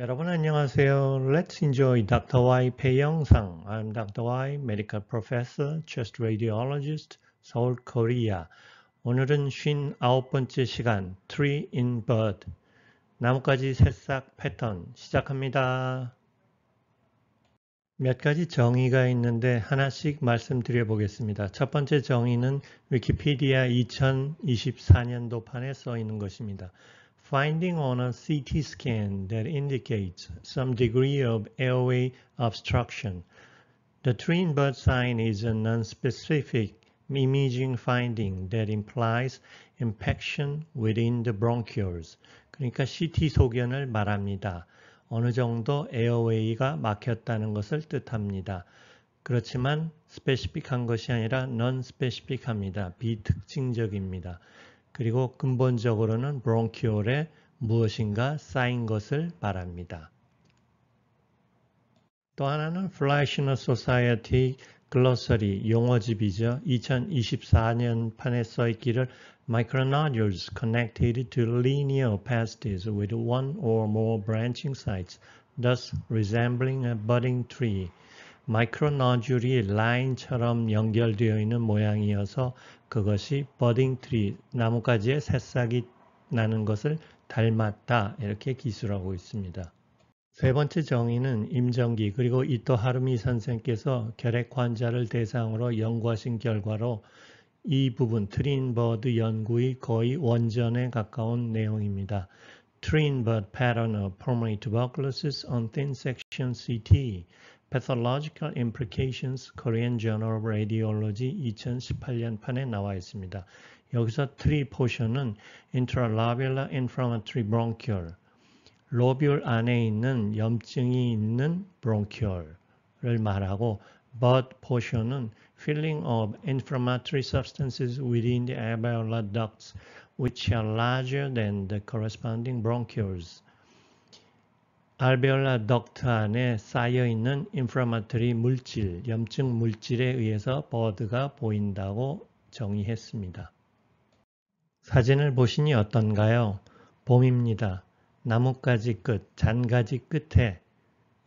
여러분 안녕하세요. Let's enjoy Dr. Y 배영상. I'm Dr. Y, Medical Professor, Chest Radiologist, Seoul, Korea. 오늘은 59번째 시간, Tree in b i d 나뭇가지 새싹 패턴 시작합니다. 몇 가지 정의가 있는데 하나씩 말씀드려 보겠습니다. 첫 번째 정의는 위키피디아 2024년도판에 써 있는 것입니다. finding on a CT scan that indicates some degree of airway obstruction. The twin bud sign is a nonspecific imaging finding that implies impaction within the bronchioles. 그러니까 CT 소견을 말합니다. 어느 정도 에어웨이가 막혔다는 것을 뜻합니다. 그렇지만 스페시픽한 것이 아니라 non-specific합니다. 비특징적입니다. 그리고 근본적으로는 bronchiol에 무엇인가 쌓인 것을 말합니다. 또 하나는 Fleischner Society 글로서리 용어집이죠. 2024년 판에 써있기를 Micronodules connected to linear opacities with one or more branching sites, thus resembling a budding tree. 마이크로너줄이 라인처럼 연결되어 있는 모양이어서 그것이 버딩 트리, 나뭇가지의 새싹이 나는 것을 닮았다 이렇게 기술하고 있습니다. 세 번째 정의는 임정기 그리고 이토 하루미 선생께서 결핵 환자를 대상으로 연구하신 결과로 이 부분 트린버드 연구의 거의 원전에 가까운 내용입니다. Trinbird pattern of pulmonary tuberculosis on thin section CT Pathological Implications Korean Journal of Radiology 판에 나와 있습니다. 여기서 트리 portion은 intralobular inflammatory bronchial, 로뷸 안에 있는 염증이 있는 bronchial을 말하고 but portion은 filling of inflammatory substances within the alveolar ducts which are larger than the corresponding bronchioles 알베올라 덕트 안에 쌓여있는 인프라마토리 물질, 염증 물질에 의해서 버드가 보인다고 정의했습니다. 사진을 보시니 어떤가요? 봄입니다. 나뭇가지 끝, 잔가지 끝에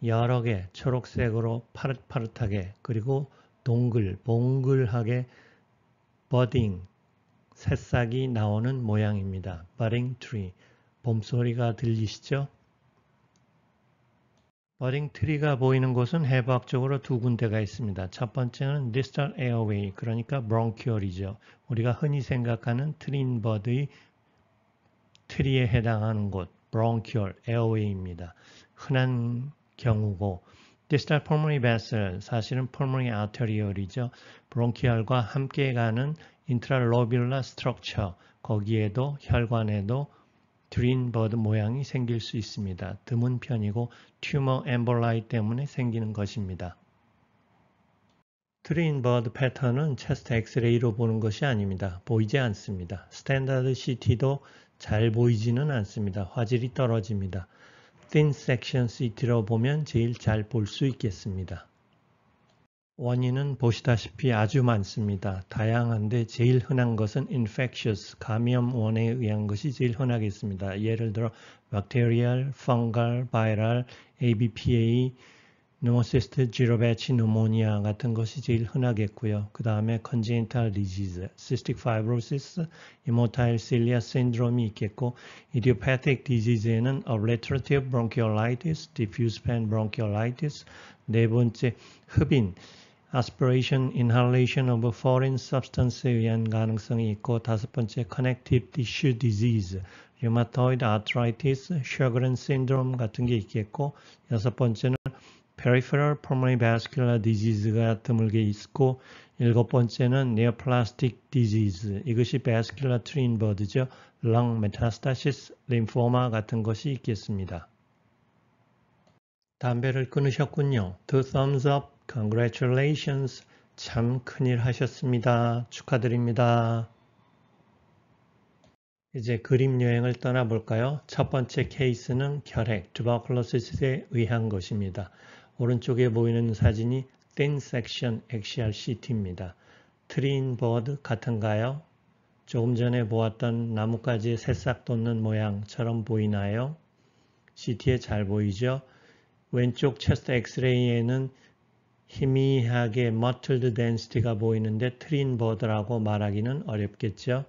여러 개 초록색으로 파릇파릇하게 그리고 동글, 봉글하게 버딩, 새싹이 나오는 모양입니다. 버딩 트리, 봄소리가 들리시죠? 버링트리가 보이는 곳은 해부학적으로 두 군데가 있습니다. 첫 번째는 distal airway, 그러니까 bronchiol이죠. 우리가 흔히 생각하는 트린버드의 트리에 해당하는 곳, bronchial, airway입니다. 흔한 경우고 distal pulmonary vessel, 사실은 pulmonary arteriol이죠. bronchial과 함께 가는 intralobular structure, 거기에도 혈관에도 드린버드 모양이 생길 수 있습니다. 드문 편이고 튜머 엠볼라이 때문에 생기는 것입니다. 드리버드 패턴은 체스트 엑스레이로 보는 것이 아닙니다. 보이지 않습니다. 스탠다드 CT도 잘 보이지는 않습니다. 화질이 떨어집니다. thin section CT로 보면 제일 잘 볼 수 있겠습니다. 원인은 보시다시피 아주 많습니다. 다양한데 제일 흔한 것은 infectious, 감염원에 의한 것이 제일 흔하게 있습니다. 예를 들어 bacterial, fungal, viral, ABPA, 노모시스트, 지로베치, 노모니아 같은 것이 제일 흔하겠고요. 그 다음에 congenital disease, cystic fibrosis, immotile cilia syndrome이 있겠고 idiopathic disease에는 ulcerative bronchiolitis, diffuse pan bronchiolitis, 네 번째 흡인, aspiration, inhalation of foreign substance에 의한 가능성이 있고 다섯 번째 connective tissue disease, rheumatoid arthritis, Sjogren syndrome 같은 게 있겠고 여섯 번째는 peripheral pulmonary vascular disease가 드물게 있고 일곱 번째는 neoplastic disease 이것이 vascular twin bird죠. lung metastasis, 림포마 같은 것이 있겠습니다. 담배를 끊으셨군요. Two thumbs up. Congratulations. 참 큰일 하셨습니다. 축하드립니다. 이제 그림 여행을 떠나볼까요? 첫 번째 케이스는 결핵, 투바클로시스에 의한 것입니다. 오른쪽에 보이는 사진이 thin section XRCT입니다. 트린 보드 같은가요? 조금 전에 보았던 나뭇가지에 새싹 돋는 모양처럼 보이나요? CT에 잘 보이죠? 왼쪽 체스트 엑스레이에는 희미하게 mottled density가 보이는데 트린 버드라고 말하기는 어렵겠죠.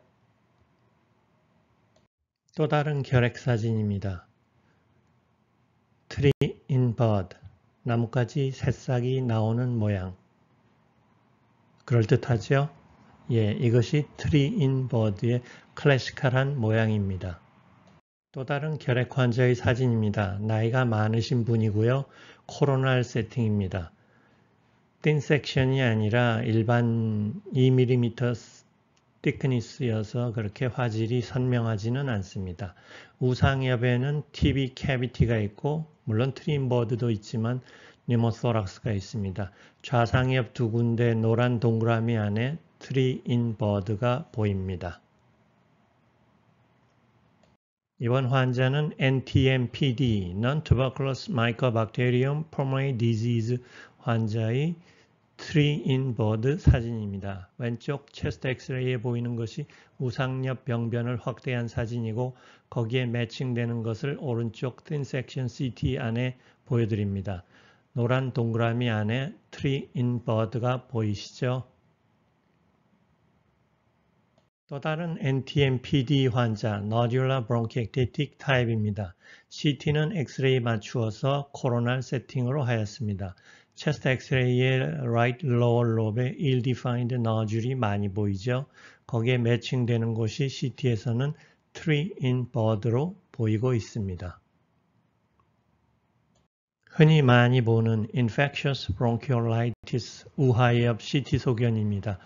또 다른 결핵 사진입니다. 트리 인 버드 나뭇가지 새싹이 나오는 모양 그럴듯하죠? 예, 이것이 트리 인 버드의 클래식한 모양입니다. 또 다른 결핵 환자의 사진입니다. 나이가 많으신 분이고요. 코로나 세팅입니다. 띵 섹션이 아니라 일반 2mm thickness여서 그렇게 화질이 선명하지는 않습니다. 우상엽에는 TV i t y 가 있고 물론 트림버드도 있지만 니모소락스가 있습니다. 좌상엽 두 군데 노란 동그라미 안에 트리인 버드가 보입니다. 이번 환자는 NTMPD, Non-Tuberculous Mycobacterium Pulmonary Disease 환자의 트리 인버드 사진입니다. 왼쪽 체스트 엑스레이에 보이는 것이 우상엽 병변을 확대한 사진이고 거기에 매칭되는 것을 오른쪽 Thin Section CT 안에 보여드립니다. 노란 동그라미 안에 트리 인버드가 보이시죠? 또 다른 NTM-PD 환자 Nodular Bronchiectatic Type입니다. CT는 엑스레이 맞추어서 코로날 세팅으로 하였습니다. 체스트 엑스레이의 right lower lobe의 ill-defined nodule이 많이 보이죠. 거기에 매칭되는 곳이 CT에서는 tree in b i d 로 보이고 있습니다. 흔히 많이 보는 infectious bronchiolitis 우하의엽 CT 소견입니다.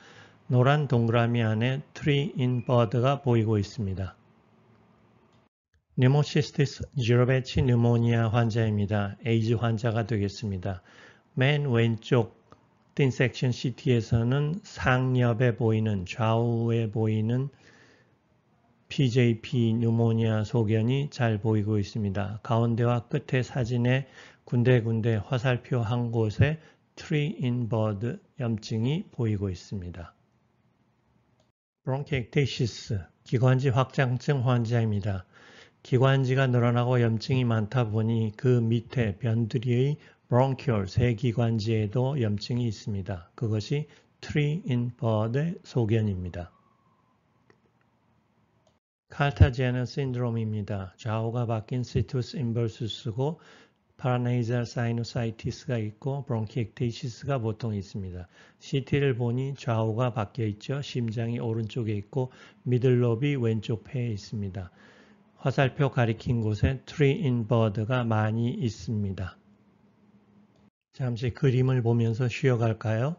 노란 동그라미 안에 tree in b i d 가 보이고 있습니다. 네모시스티스 지로베치 르모니아 환자입니다. 에이즈 환자가 되겠습니다. 맨 왼쪽 딘 섹션 CT에서는 상엽에 보이는 좌우에 보이는 PJP 뉴모니아 소견이 잘 보이고 있습니다. 가운데와 끝에 사진에 군데군데 화살표 한 곳에 트리 인버드 염증이 보이고 있습니다. 브롱키액테시스 기관지 확장증 환자입니다. 기관지가 늘어나고 염증이 많다 보니 그 밑에 변두리의 bronchial 세기관지에도 염증이 있습니다. 그것이 tree in b i d 의 소견입니다. 칼타제너 신드롬입니다. 좌우가 바뀐 시투스 인벌수스고 파라네이잘 사이노사이티스가 있고 브롱키액테이시스가 보통 있습니다. CT를 보니 좌우가 바뀌어 있죠. 심장이 오른쪽에 있고 미들롭이 왼쪽 폐에 있습니다. 화살표 가리킨 곳에 트리 인 버드가 많이 있습니다. 잠시 그림을 보면서 쉬어갈까요?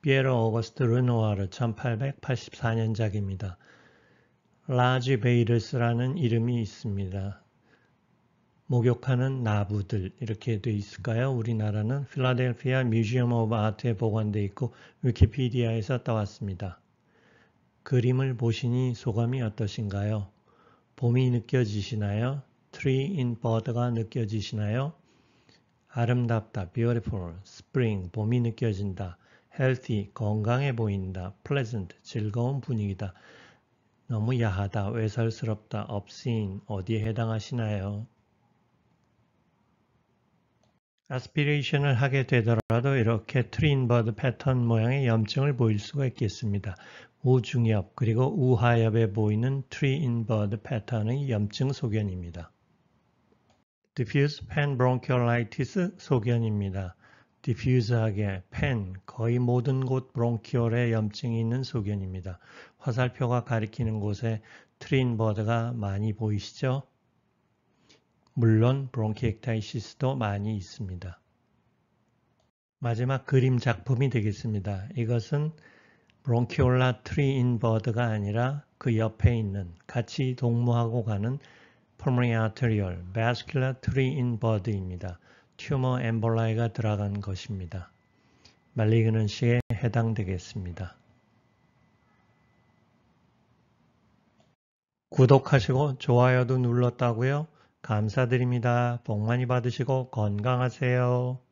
피에로 오거스트 르노아르 1884년작입니다. 라지 베이르스라는 이름이 있습니다. 목욕하는 나부들 이렇게 돼 있을까요? 우리나라는 필라델피아 뮤지엄 오브 아트에 보관돼 있고 위키피디아에서 따왔습니다. 그림을 보시니 소감이 어떠신가요? 봄이 느껴지시나요? 트리 인 버드가 느껴지시나요? 아름답다, beautiful, spring, 봄이 느껴진다, healthy, 건강해 보인다, pleasant, 즐거운 분위기다, 너무 야하다, 외설스럽다, obscene, 어디에 해당하시나요? a s p i r a t i o n 을 하게 되더라도 이렇게 트린버드 패턴 모양의 염증을 보일 수가 있겠습니다. 우중엽 그리고 우하엽에 보이는 트리버드 패턴의 염증 소견입니다. diffuse panbronchiolitis 소견입니다. 디퓨즈하게 팬 거의 모든 곳 브롱키올에 염증이 있는 소견입니다. 화살표가 가리키는 곳에 트린 버드가 많이 보이시죠? 물론 브롱키액타이시스도 많이 있습니다. 마지막 그림 작품이 되겠습니다. 이것은 브롱키올라 트리인 버드가 아니라 그 옆에 있는 같이 동무하고 가는 pulmonary arterial vascular tree in bird입니다. 튜머 엠볼라이가 들어간 것입니다. 말리그는시에 해당되겠습니다. 구독하시고 좋아요도 눌렀다고요? 감사드립니다. 복 많이 받으시고 건강하세요.